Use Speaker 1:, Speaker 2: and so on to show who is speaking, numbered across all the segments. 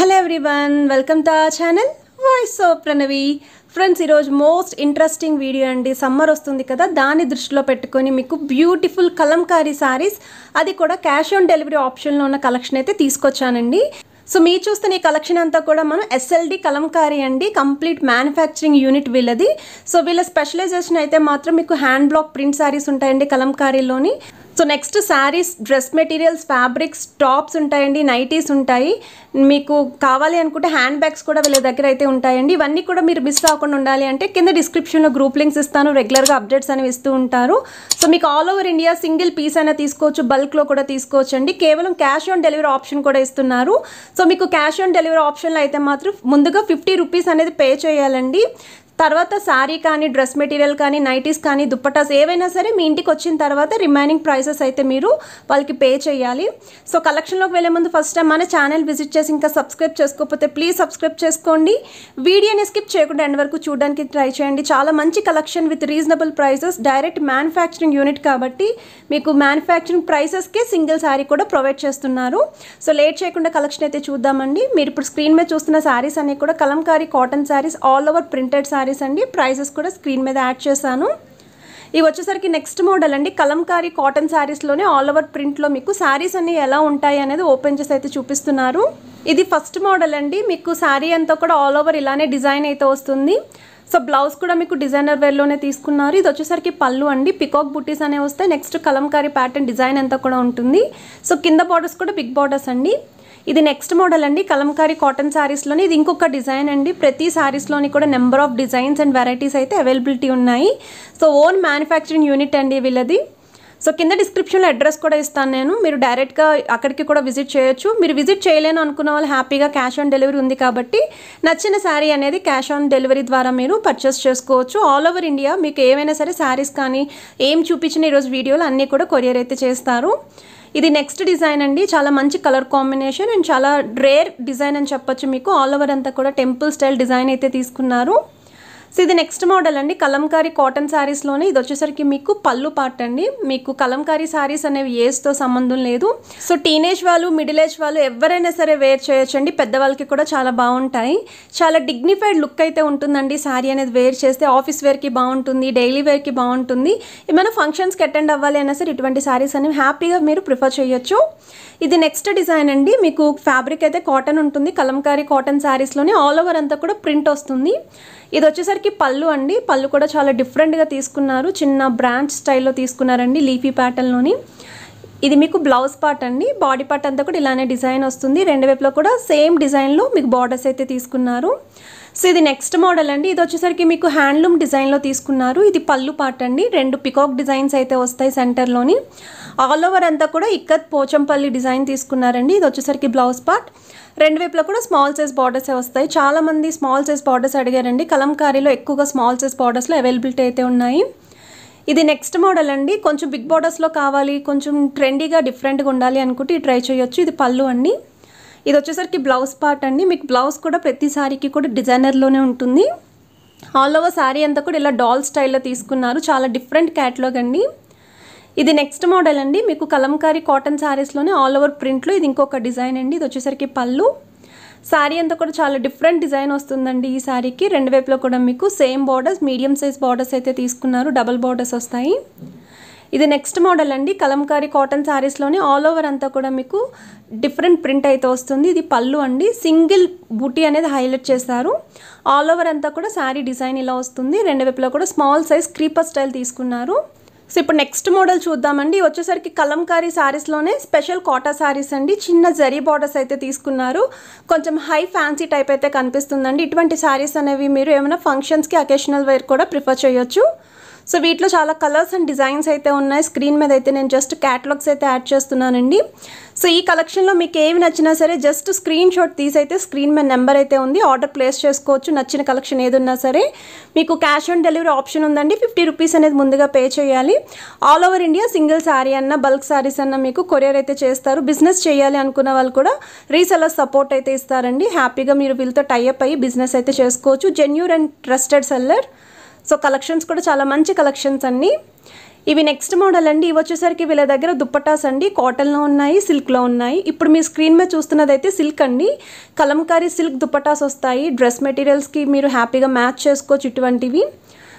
Speaker 1: hello everyone welcome to ఆ channel voice of Pranavi friends ఈరోజు most interesting video అండి summer వస్తుంది కదా దాన్ని దృష్టిలో పెట్టుకొని మీకు బ్యూటిఫుల్ కలంకారీ శారీస్ అది కూడా క్యాష్ ఆన్ డెలివరీ ఆప్షన్లో ఉన్న కలెక్షన్ అయితే తీసుకొచ్చానండి సో మీరు చూస్తున్న ఈ కలెక్షన్ అంతా కూడా మనం ఎస్ఎల్డి కలంకారీ అండి కంప్లీట్ మ్యానుఫ్యాక్చరింగ్ యూనిట్ వీళ్ళది సో వీళ్ళ స్పెషలైజేషన్ అయితే మాత్రం మీకు హ్యాండ్ బ్లాక్ ప్రింట్ శారీస్ ఉంటాయండి కలంకారీలోని so next sarees dress materials fabrics tops ఉంటాయండి నైటీస్ ఉంటాయి మీకు కావాలి అనుకుంటే హ్యాండ్ బ్యాగ్స్ కూడా వీళ్ళ దగ్గర అయితే ఉంటాయండి ఇవన్నీ కూడా మీరు మిస్ అవ్వకుండా ఉండాలి అంటే కింద డిస్క్రిప్షన్లో గ్రూప్ లింక్స్ ఇస్తాను రెగ్యులర్గా అప్డేట్స్ అనేవి ఇస్తూ ఉంటారు సో మీకు all over India single piece అయినా తీసుకోవచ్చు బల్క్లో కూడా తీసుకోవచ్చు అండి కేవలం క్యాష్ ఆన్ డెలివరీ ఆప్షన్ కూడా ఇస్తున్నారు సో మీకు క్యాష్ ఆన్ డెలివరీ ఆప్షన్లో అయితే మాత్రం ముందుగా ఫిఫ్టీ రూపీస్ అనేది పే చేయాలండి తర్వాత శారీ కానీ డ్రెస్ మెటీరియల్ కానీ నైటీస్ కానీ దుప్పటాస్ ఏవైనా సరే మీ ఇంటికి వచ్చిన తర్వాత రిమైనింగ్ ప్రైసెస్ అయితే మీరు వాళ్ళకి పే చేయాలి సో కలెక్షన్లోకి వెళ్ళే ముందు ఫస్ట్ టైం మన ఛానల్ విజిట్ చేసి ఇంకా సబ్స్క్రైబ్ చేసుకోకపోతే ప్లీజ్ సబ్స్క్రైబ్ చేసుకోండి వీడియోని స్కిప్ చేయకుండా ఎండ్ వరకు చూడడానికి ట్రై చేయండి చాలా మంచి collection with reasonable prices direct manufacturing unit కాబట్టి మీకు మ్యానుఫ్యాక్చరింగ్ ప్రైసెస్కే సింగిల్ శారీ కూడా ప్రొవైడ్ చేస్తున్నారు సో లేట్ చేయకుండా కలెక్షన్ అయితే చూద్దామండి మీరు ఇప్పుడు స్క్రీన్ మీద చూస్తున్న శారీస్ అనేవి కూడా Kalamkari cotton sarees all over printed sarees sarees అండి ప్రైజెస్ కూడా స్క్రీన్ మీద యాడ్ చేశాను ఇవి వచ్చేసరికి నెక్స్ట్ మోడల్ అండి కలంకారీ కాటన్ శారీస్లోనే ఆల్ ఓవర్ ప్రింట్లో మీకు శారీస్ అన్నీ ఎలా ఉంటాయి అనేది ఓపెన్ చేసి అయితే చూపిస్తున్నారు ఇది ఫస్ట్ మోడల్ అండి మీకు శారీ అంతా కూడా ఆల్ ఓవర్ ఇలానే డిజైన్ అయితే వస్తుంది సో బ్లౌజ్ కూడా మీకు డిజైనర్ వేర్లోనే తీసుకున్నారు ఇది వచ్చేసరికి పళ్ళు అండి పికాక్ బుటీస్ అనేవి వస్తాయి నెక్స్ట్ కలంకారీ ప్యాటర్న్ డిజైన్ అంతా కూడా ఉంటుంది సో కింద బార్డర్స్ కూడా బిగ్ బార్డర్స్ అండి ఇది నెక్స్ట్ మోడల్ అండి కలంకారీ కాటన్ శారీస్లోని ఇది ఇంకొక డిజైన్ అండి ప్రతి శారీస్లోని కూడా number of designs and varieties అయితే అవైలబిలిటీ ఉన్నాయి సో ఓన్ మ్యానుఫ్యాక్చరింగ్ యూనిట్ అండి వీళ్ళది సో కింద డిస్క్రిప్షన్లో అడ్రస్ కూడా ఇస్తాను నేను మీరు డైరెక్ట్గా అక్కడికి కూడా విజిట్ చేయొచ్చు మీరు విజిట్ చేయలేను అనుకున్న వాళ్ళు హ్యాపీగా క్యాష్ ఆన్ డెలివరీ ఉంది కాబట్టి నచ్చిన శారీ అనేది క్యాష్ ఆన్ డెలివరీ ద్వారా మీరు పర్చేస్ చేసుకోవచ్చు ఆల్ ఓవర్ ఇండియా మీకు ఏమైనా సరే శారీస్ కానీ ఏం చూపించిన ఈరోజు వీడియోలు అన్నీ కూడా కొరియర్ అయితే చేస్తారు ఇది నెక్స్ట్ డిజైన్ అండి చాలా మంచి కలర్ కాంబినేషన్ అండ్ చాలా రేర్ డిజైన్ అని చెప్పొచ్చు మీకు ఆల్ ఓవర్ అంతా కూడా టెంపుల్ స్టైల్ డిజైన్ అయితే తీసుకున్నారు సో ఇది నెక్స్ట్ మోడల్ అండి కలంకారీ కాటన్ శారీస్లోనే ఇది వచ్చేసరికి మీకు పళ్ళు పార్ట్ అండి మీకు కలంకారీ శారీస్ అనేవి ఏస్తో సంబంధం లేదు సో టీనేజ్ వాళ్ళు మిడిల్ ఏజ్ వాళ్ళు ఎవరైనా సరే వేర్ చేయొచ్చండి పెద్దవాళ్ళకి కూడా చాలా బాగుంటాయి చాలా డిగ్నిఫైడ్ లుక్ అయితే ఉంటుందండి శారీ అనేది వేర్ చేస్తే ఆఫీస్ వేర్కి బాగుంటుంది డైలీ వేర్కి బాగుంటుంది ఏమైనా ఫంక్షన్స్కి అటెండ్ అవ్వాలి అయినా సరే ఇటువంటి శారీస్ అనేవి హ్యాపీగా మీరు ప్రిఫర్ చేయొచ్చు ఇది నెక్స్ట్ డిజైన్ అండి మీకు ఫ్యాబ్రిక్ అయితే కాటన్ ఉంటుంది కలంకారీ కాటన్ శారీస్లోనే ఆల్ ఓవర్ అంతా కూడా ప్రింట్ వస్తుంది ఇది వచ్చేసరికి వచ్చేసరికి పళ్ళు అండి పళ్ళు కూడా చాలా డిఫరెంట్గా తీసుకున్నారు చిన్న బ్రాంచ్ స్టైల్లో తీసుకున్నారండి లీఫీ ప్యాటర్న్లోని ఇది మీకు బ్లౌజ్ పార్ట్ అండి బాడీ పార్ట్ అంతా కూడా ఇలానే డిజైన్ వస్తుంది రెండు వైపులో కూడా సేమ్ డిజైన్లో మీకు బార్డర్స్ అయితే తీసుకున్నారు సో ఇది నెక్స్ట్ మోడల్ అండి ఇది వచ్చేసరికి మీకు హ్యాండ్లూమ్ డిజైన్లో తీసుకున్నారు ఇది పళ్ళు పార్ట్ అండి రెండు పికాక్ డిజైన్స్ అయితే వస్తాయి సెంటర్లోని ఆల్ ఓవర్ అంతా కూడా ఇక్కత్ పోచంపల్లి డిజైన్ తీసుకున్నారండి ఇది వచ్చేసరికి బ్లౌజ్ పార్ట్ రెండు వైపులో కూడా స్మాల్ సైజ్ బార్డర్సే వస్తాయి చాలామంది స్మాల్ సైజ్ బార్డర్స్ అడిగారండి కలంకారీలో ఎక్కువగా స్మాల్ సైజ్ బార్డర్స్లో అవైలబిలిటీ అయితే ఉన్నాయి ఇది నెక్స్ట్ మోడల్ అండి కొంచెం బిగ్ బార్డర్స్లో కావాలి కొంచెం ట్రెండీగా డిఫరెంట్గా ఉండాలి అనుకుంటే ట్రై చేయొచ్చు ఇది పళ్ళు అండి ఇది వచ్చేసరికి బ్లౌజ్ పార్ట్ అండి మీకు బ్లౌజ్ కూడా ప్రతి సారీకి కూడా డిజైనర్లోనే ఉంటుంది ఆల్ ఓవర్ శారీ అంతా కూడా ఇలా డాల్ స్టైల్లో తీసుకున్నారు చాలా డిఫరెంట్ క్యాటలాగ్ అండి ఇది నెక్స్ట్ మోడల్ అండి మీకు కలంకారీ కాటన్ శారీస్లోనే ఆల్ ఓవర్ ప్రింట్లో ఇది ఇంకొక డిజైన్ అండి ఇది వచ్చేసరికి పళ్ళు శారీ అంతా కూడా చాలా డిఫరెంట్ డిజైన్ వస్తుందండి ఈ శారీకి రెండు వైపులో కూడా మీకు same borders medium size borders అయితే తీసుకున్నారు డబల్ బార్డర్స్ వస్తాయి ఇది నెక్స్ట్ మోడల్ అండి కలంకారీ కాటన్ శారీస్లోనే ఆల్ ఓవర్ అంతా కూడా మీకు డిఫరెంట్ ప్రింట్ అయితే వస్తుంది ఇది పళ్ళు అండి సింగిల్ బుటీ అనేది హైలైట్ చేశారు ఆల్ ఓవర్ అంతా కూడా శారీ డిజైన్ ఇలా వస్తుంది రెండు వైపులో కూడా స్మాల్ సైజ్ క్రీపర్ స్టైల్ తీసుకున్నారు సో ఇప్పుడు నెక్స్ట్ మోడల్ చూద్దామండి వచ్చేసరికి కలంకారీ శారీస్లోనే స్పెషల్ కాటా శారీస్ అండి చిన్న జరీ బార్డర్స్ అయితే తీసుకున్నారు కొంచెం హై ఫ్యాన్సీ టైప్ అయితే కనిపిస్తుందండి ఇటువంటి శారీస్ అనేవి మీరు ఏమైనా ఫంక్షన్స్కి అకేషనల్ వేర్ కూడా ప్రిఫర్ చేయొచ్చు సో వీటిలో చాలా కలర్స్ అండ్ డిజైన్స్ అయితే ఉన్నాయి స్క్రీన్ మీద అయితే నేను జస్ట్ క్యాటలాగ్స్ అయితే యాడ్ చేస్తున్నానండి సో ఈ కలెక్షన్లో మీకు ఏవి నచ్చినా సరే జస్ట్ స్క్రీన్ షాట్ తీసైతే స్క్రీన్ మీద నెంబర్ అయితే ఉంది ఆర్డర్ ప్లేస్ చేసుకోవచ్చు నచ్చిన కలెక్షన్ ఏదున్నా సరే మీకు క్యాష్ ఆన్ డెలివరీ ఆప్షన్ ఉందండి ఫిఫ్టీ రూపీస్ అనేది ముందుగా పే చేయాలి all over India single saree అన్న బల్క్ శారీస్ అన్న మీకు కొరియర్ అయితే చేస్తారు బిజినెస్ చేయాలి అనుకున్న వాళ్ళు కూడా రీసెలర్ సపోర్ట్ అయితే ఇస్తారండి హ్యాపీగా మీరు వీళ్ళతో టైఅప్ అయ్యి బిజినెస్ అయితే చేసుకోవచ్చు genuine and trusted seller so collections కూడా చాలా మంచి కలెక్షన్స్ అండి ఇవి నెక్స్ట్ మోడల్ అండి ఇవి వచ్చేసరికి వీళ్ళ దగ్గర దుప్పటాస్ అండి కాటన్లో ఉన్నాయి సిల్క్లో ఉన్నాయి ఇప్పుడు మీ స్క్రీన్ మీద చూస్తున్నది అయితే సిల్క్ అండి కలంకారీ సిల్క్ దుప్పటాస్ వస్తాయి డ్రెస్ మెటీరియల్స్కి మీరు హ్యాపీగా మ్యాచ్ చేసుకోవచ్చు ఇటువంటివి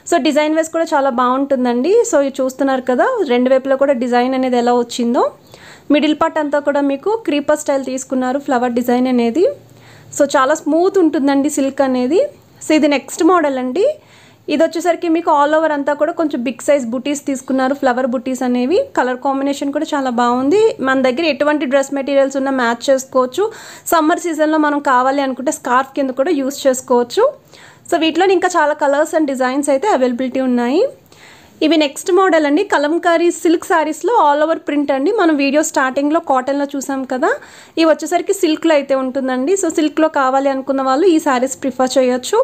Speaker 1: సో డిజైన్ వేస్ కూడా చాలా బాగుంటుందండి సో ఇవి చూస్తున్నారు కదా రెండు వైపులో కూడా డిజైన్ అనేది ఎలా వచ్చిందో మిడిల్ పార్ట్ అంతా కూడా మీకు క్రీపర్ స్టైల్ తీసుకున్నారు ఫ్లవర్ డిజైన్ అనేది సో చాలా స్మూత్ ఉంటుందండి సిల్క్ అనేది సో ఇది నెక్స్ట్ మోడల్ అండి ఇది వచ్చేసరికి మీకు ఆల్ ఓవర్ అంతా కూడా కొంచెం బిగ్ సైజ్ బుటీస్ తీసుకున్నారు ఫ్లవర్ బుటీస్ అనేవి కలర్ కాంబినేషన్ కూడా చాలా బాగుంది మన దగ్గర ఎటువంటి డ్రెస్ మెటీరియల్స్ ఉన్నా మ్యాచ్ చేసుకోవచ్చు సమ్మర్ సీజన్లో మనం కావాలి అనుకుంటే స్కార్ఫ్ కింద కూడా యూస్ చేసుకోవచ్చు సో వీటిలో ఇంకా చాలా కలర్స్ అండ్ డిజైన్స్ అయితే అవైలబిలిటీ ఉన్నాయి ఇవి నెక్స్ట్ మోడల్ అండి కలంకారీ సిల్క్ శారీస్లో ఆల్ ఓవర్ ప్రింట్ అండి మనం వీడియో స్టార్టింగ్లో కాటన్లో చూసాం కదా ఇవి వచ్చేసరికి సిల్క్లో అయితే ఉంటుందండి సో సిల్క్లో కావాలి అనుకున్న వాళ్ళు ఈ శారీస్ ప్రిఫర్ చేయొచ్చు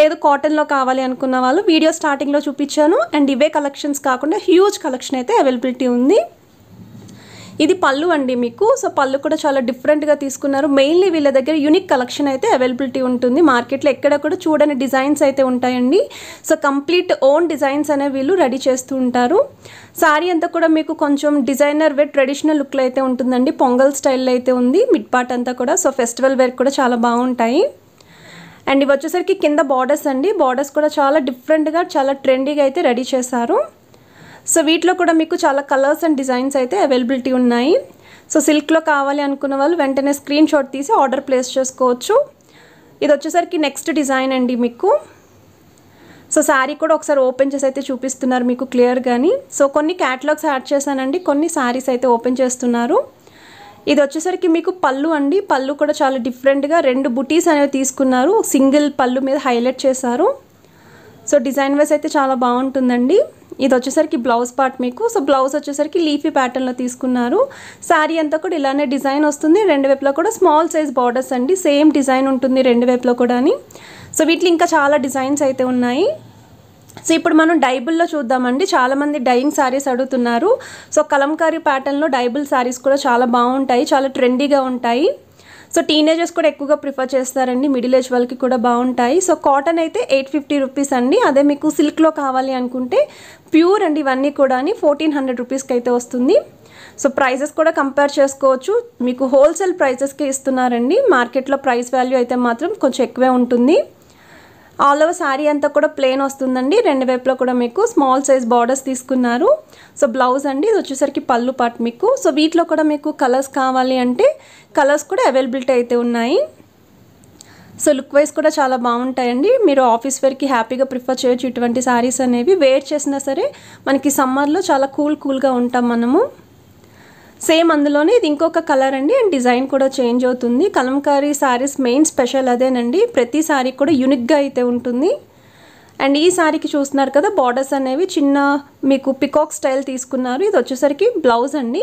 Speaker 1: లేదు కాటన్లో కావాలి అనుకున్న వాళ్ళు వీడియో స్టార్టింగ్లో చూపించాను అండ్ ఇవే కలెక్షన్స్ కాకుండా హ్యూజ్ కలెక్షన్ అయితే అవైలబిలిటీ ఉంది ఇది పళ్ళు అండి మీకు సో పళ్ళు కూడా చాలా డిఫరెంట్గా తీసుకున్నారు మెయిన్లీ వీళ్ళ దగ్గర యూనిక్ కలెక్షన్ అయితే అవైలబిలిటీ ఉంటుంది మార్కెట్లో ఎక్కడ కూడా చూడని డిజైన్స్ అయితే ఉంటాయండి సో కంప్లీట్ ఓన్ డిజైన్స్ అనేవి వీళ్ళు రెడీ చేస్తూ ఉంటారు శారీ అంతా కూడా మీకు కొంచెం డిజైనర్ వేర్ ట్రెడిషనల్ లుక్లో అయితే ఉంటుందండి పొంగల్ స్టైల్లో అయితే ఉంది మిడ్ పార్ట్ అంతా కూడా సో ఫెస్టివల్ వేర్ కూడా చాలా బాగుంటాయి అండ్ ఇవి వచ్చేసరికి కింద బార్డర్స్ అండి బార్డర్స్ కూడా చాలా డిఫరెంట్గా చాలా ట్రెండీగా అయితే రెడీ చేశారు సో వీటిలో కూడా మీకు చాలా కలర్స్ అండ్ డిజైన్స్ అయితే అవైలబిలిటీ ఉన్నాయి సో సిల్క్లో కావాలి అనుకున్న వాళ్ళు వెంటనే స్క్రీన్ షాట్ తీసి ఆర్డర్ ప్లేస్ చేసుకోవచ్చు ఇది వచ్చేసరికి నెక్స్ట్ డిజైన్ అండి మీకు సో శారీ కూడా ఒకసారి ఓపెన్ చేసి అయితే చూపిస్తున్నారు మీకు క్లియర్ కానీ సో కొన్ని క్యాటలాగ్స్ యాడ్ చేశానండి కొన్ని శారీస్ అయితే ఓపెన్ చేస్తున్నారు ఇది వచ్చేసరికి మీకు పళ్ళు అండి పళ్ళు కూడా చాలా డిఫరెంట్గా రెండు బుటీస్ అనేవి తీసుకున్నారు సింగిల్ పళ్ళు మీద హైలైట్ చేశారు సో డిజైన్ వైజ్ అయితే చాలా బాగుంటుందండి ఇది వచ్చేసరికి బ్లౌజ్ పార్ట్ మీకు సో బ్లౌజ్ వచ్చేసరికి లీఫీ ప్యాటర్న్లో తీసుకున్నారు శారీ అంతా కూడా ఇలానే డిజైన్ వస్తుంది రెండు వైపులో కూడా స్మాల్ సైజ్ బార్డర్స్ అండి సేమ్ డిజైన్ ఉంటుంది రెండు వైపులో కూడా సో వీటిలో ఇంకా చాలా డిజైన్స్ అయితే ఉన్నాయి సో ఇప్పుడు మనం డైబుల్లో చూద్దామండి చాలామంది డైయింగ్ శారీస్ అడుగుతున్నారు సో కలంకారీ ప్యాటర్న్లో డైబుల్ శారీస్ కూడా చాలా బాగుంటాయి చాలా ట్రెండీగా ఉంటాయి సో టీనేజర్స్ కూడా ఎక్కువగా ప్రిఫర్ చేస్తారండి మిడిల్ ఏజ్ వాళ్ళకి కూడా బాగుంటాయి సో కాటన్ అయితే ఎయిట్ ఫిఫ్టీ రూపీస్ అండి అదే మీకు సిల్క్లో కావాలి అనుకుంటే ప్యూర్ అండి ఇవన్నీ కూడా ఫోర్టీన్ హండ్రెడ్ రూపీస్కి అయితే వస్తుంది సో ప్రైజెస్ కూడా కంపేర్ చేసుకోవచ్చు మీకు హోల్సేల్ ప్రైజెస్కి ఇస్తున్నారండి మార్కెట్లో ప్రైస్ వాల్యూ అయితే మాత్రం కొంచెం ఎక్కువే ఉంటుంది ఆల్ ఓవర్ శారీ అంతా కూడా ప్లెయిన్ వస్తుందండి రెండు వైపులో కూడా మీకు స్మాల్ సైజ్ బార్డర్స్ తీసుకున్నారు సో బ్లౌజ్ అండి ఇది వచ్చేసరికి పళ్ళు పాట్ మీకు సో వీటిలో కూడా మీకు కలర్స్ కావాలి అంటే కలర్స్ కూడా అవైలబిలిటీ అయితే ఉన్నాయి సో లుక్ వైజ్ కూడా చాలా బాగుంటాయండి మీరు ఆఫీస్ వేర్కి హ్యాపీగా ప్రిఫర్ చేయొచ్చు ఇటువంటి శారీస్ అనేవి వేర్ చేసినా సరే మనకి సమ్మర్లో చాలా కూల్ కూల్గా ఉంటాం మనము సేమ్ అందులోనే ఇది ఇంకొక కలర్ అండి అండ్ డిజైన్ కూడా చేంజ్ అవుతుంది కలంకారీ శారీస్ మెయిన్ స్పెషల్ అదేనండి ప్రతి శారీ కూడా యునిక్గా అయితే ఉంటుంది అండ్ ఈ శారీకి చూస్తున్నారు కదా బార్డర్స్ అనేవి చిన్న మీకు పికాక్ స్టైల్ తీసుకున్నారు ఇది వచ్చేసరికి బ్లౌజ్ అండి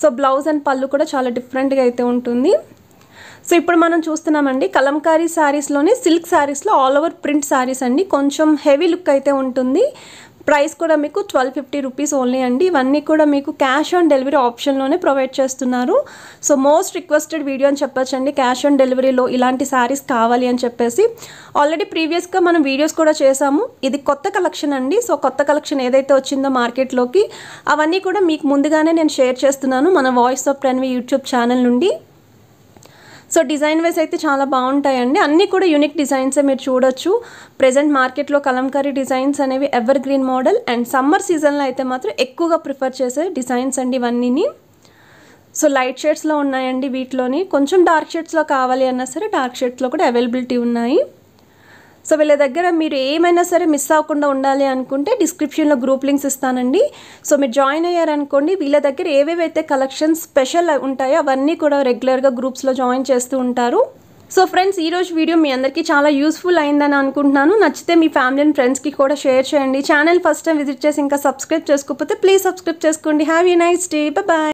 Speaker 1: సో బ్లౌజ్ అండ్ పళ్ళు కూడా చాలా డిఫరెంట్గా అయితే ఉంటుంది సో ఇప్పుడు మనం చూస్తున్నామండి కలంకారీ శారీస్లోనే సిల్క్ శారీస్లో ఆల్ ఓవర్ ప్రింట్ శారీస్ అండి కొంచెం హెవీ లుక్ అయితే ఉంటుంది ప్రైస్ కూడా మీకు ట్వెల్వ్ ఫిఫ్టీ రూపీస్ ఓన్లీ అండి ఇవన్నీ కూడా మీకు క్యాష్ ఆన్ డెలివరీ ఆప్షన్లోనే ప్రొవైడ్ చేస్తున్నారు సో మోస్ట్ రిక్వెస్టెడ్ వీడియో అని చెప్పచ్చండి క్యాష్ ఆన్ డెలివరీలో ఇలాంటి శారీస్ కావాలి అని చెప్పేసి ఆల్రెడీ ప్రీవియస్గా మనం వీడియోస్ కూడా చేసాము ఇది కొత్త కలెక్షన్ అండి సో కొత్త కలెక్షన్ ఏదైతే వచ్చిందో మార్కెట్లోకి అవన్నీ కూడా మీకు ముందుగానే నేను షేర్ చేస్తున్నాను మన voice of Pranavi YouTube channel నుండి సో డిజైన్ వైజ్ అయితే చాలా బాగుంటాయండి అన్నీ కూడా యూనిక్ డిజైన్స్ మీరు చూడొచ్చు ప్రజెంట్ మార్కెట్లో కలంకారీ డిజైన్స్ అనేవి evergreen model and summer సీజన్లో అయితే మాత్రం ఎక్కువగా ప్రిఫర్ చేసే డిజైన్స్ అండి ఇవన్నీ సో లైట్ షేడ్స్లో ఉన్నాయండి వీటిలోని కొంచెం డార్క్ షేడ్స్లో కావాలి అన్నా సరే డార్క్ షేడ్స్లో కూడా అవైలబిలిటీ ఉన్నాయి సో వీళ్ళ దగ్గర మీరు ఏమైనా సరే మిస్ అవ్వకుండా ఉండాలి అనుకుంటే డిస్క్రిప్షన్లో గ్రూప్ లింక్స్ ఇస్తానండి సో మీరు జాయిన్ అయ్యారనుకోండి వీళ్ళ దగ్గర ఏవేవైతే కలెక్షన్స్ స్పెషల్ ఉంటాయో అవన్నీ కూడా రెగ్యులర్గా గ్రూప్స్లో జాయిన్ చేస్తూ ఉంటారు సో ఫ్రెండ్స్ ఈరోజు వీడియో మీ అందరికీ చాలా యూస్ఫుల్ అయిందని అనుకుంటున్నాను నచ్చితే మీ ఫ్యామిలీ అండ్ ఫ్రెండ్స్కి కూడా షేర్ చేయండి ఛానల్ ఫస్ట్ టైం విజిట్ చేసి ఇంకా సబ్స్క్రైబ్ చేసుకోకపోతే ప్లీజ్ సబ్స్క్రైబ్ చేసుకోండి have you nice day bye